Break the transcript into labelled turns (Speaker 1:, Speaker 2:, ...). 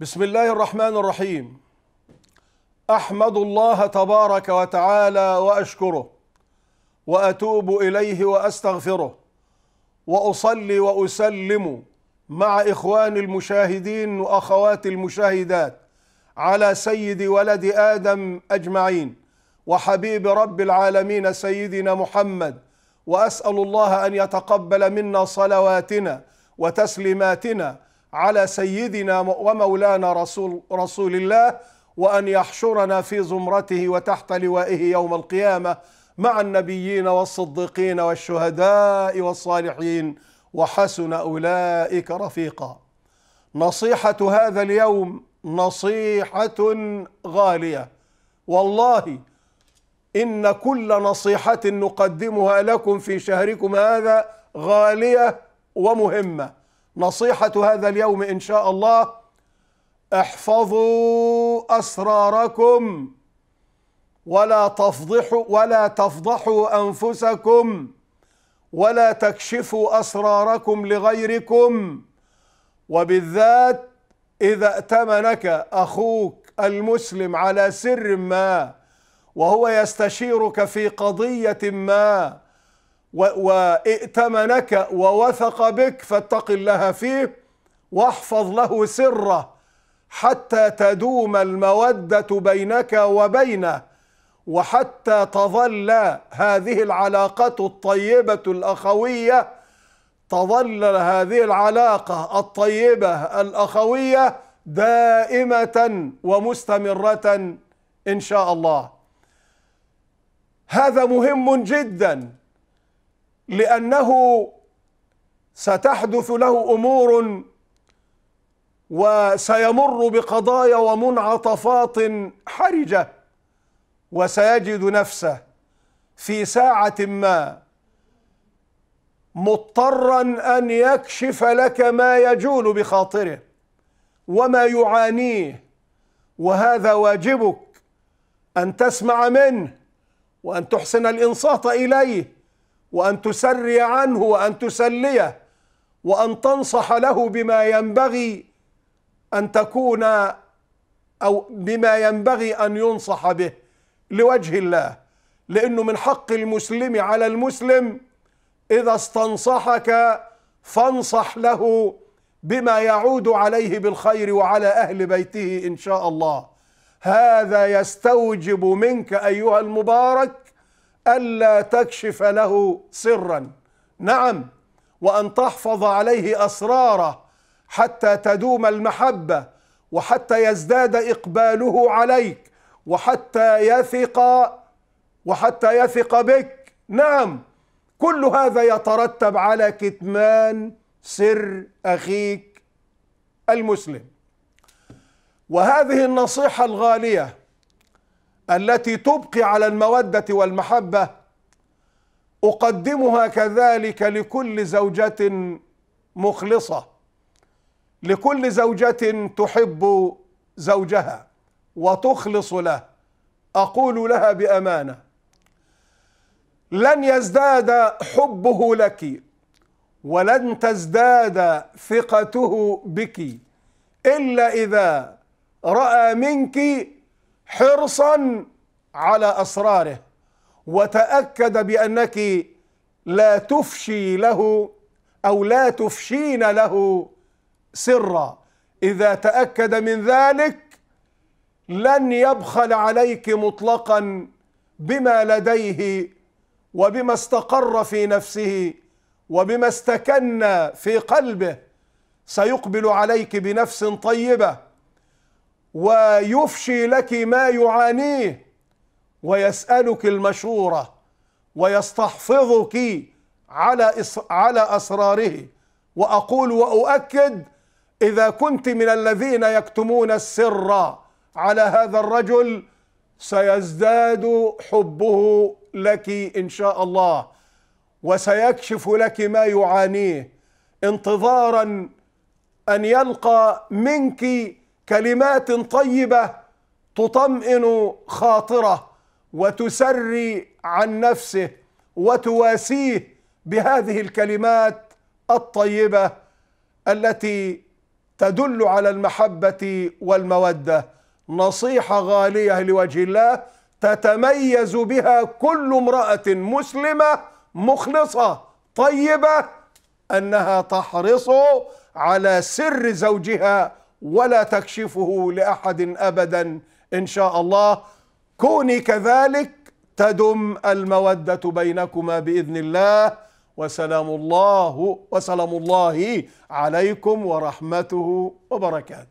Speaker 1: بسم الله الرحمن الرحيم احمد الله تبارك وتعالى واشكره واتوب اليه واستغفره واصلي واسلم مع اخواني المشاهدين واخواتي المشاهدات على سيد ولد ادم اجمعين وحبيب رب العالمين سيدنا محمد واسال الله ان يتقبل منا صلواتنا وتسليماتنا على سيدنا ومولانا رسول, رسول الله وأن يحشرنا في زمرته وتحت لوائه يوم القيامة مع النبيين والصديقين والشهداء والصالحين وحسن أولئك رفيقا نصيحة هذا اليوم نصيحة غالية والله إن كل نصيحة نقدمها لكم في شهركم هذا غالية ومهمة نصيحة هذا اليوم إن شاء الله احفظوا أسراركم ولا تفضحوا ولا تفضحوا أنفسكم ولا تكشفوا أسراركم لغيركم وبالذات إذا ائتمنك أخوك المسلم على سر ما وهو يستشيرك في قضية ما وائتمنك ووثق بك فاتق الله فيه واحفظ له سره حتى تدوم المودة بينك وبينه وحتى تظل هذه العلاقة الطيبة الأخوية تظل هذه العلاقة الطيبة الأخوية دائمة ومستمرة إن شاء الله هذا مهم جداً لأنه ستحدث له أمور وسيمر بقضايا ومنعطفات حرجة وسيجد نفسه في ساعة ما مضطرا أن يكشف لك ما يجول بخاطره وما يعانيه وهذا واجبك أن تسمع منه وأن تحسن الإنصات إليه وأن تسري عنه وأن تسليه وأن تنصح له بما ينبغي أن تكون أو بما ينبغي أن ينصح به لوجه الله لأنه من حق المسلم على المسلم إذا استنصحك فانصح له بما يعود عليه بالخير وعلى أهل بيته إن شاء الله هذا يستوجب منك أيها المبارك ألا تكشف له سرا نعم وأن تحفظ عليه أسراره حتى تدوم المحبة وحتى يزداد إقباله عليك وحتى يثق وحتى يثق بك نعم كل هذا يترتب على كتمان سر أخيك المسلم وهذه النصيحة الغالية التي تبقي على المودة والمحبة أقدمها كذلك لكل زوجة مخلصة لكل زوجة تحب زوجها وتخلص له أقول لها بأمانة لن يزداد حبه لك ولن تزداد ثقته بك إلا إذا رأى منك حرصا على اسراره وتاكد بانك لا تفشي له او لا تفشين له سرا اذا تاكد من ذلك لن يبخل عليك مطلقا بما لديه وبما استقر في نفسه وبما استكن في قلبه سيقبل عليك بنفس طيبه ويفشي لك ما يعانيه ويسألك المشورة ويستحفظك على على أسراره وأقول وأؤكد إذا كنت من الذين يكتمون السر على هذا الرجل سيزداد حبه لك إن شاء الله وسيكشف لك ما يعانيه انتظارا أن يلقى منك كلمات طيبه تطمئن خاطره وتسري عن نفسه وتواسيه بهذه الكلمات الطيبه التي تدل على المحبه والموده نصيحه غاليه لوجه الله تتميز بها كل امراه مسلمه مخلصه طيبه انها تحرص على سر زوجها ولا تكشفه لاحد ابدا ان شاء الله كوني كذلك تدم الموده بينكما باذن الله وسلام الله وسلام الله عليكم ورحمته وبركاته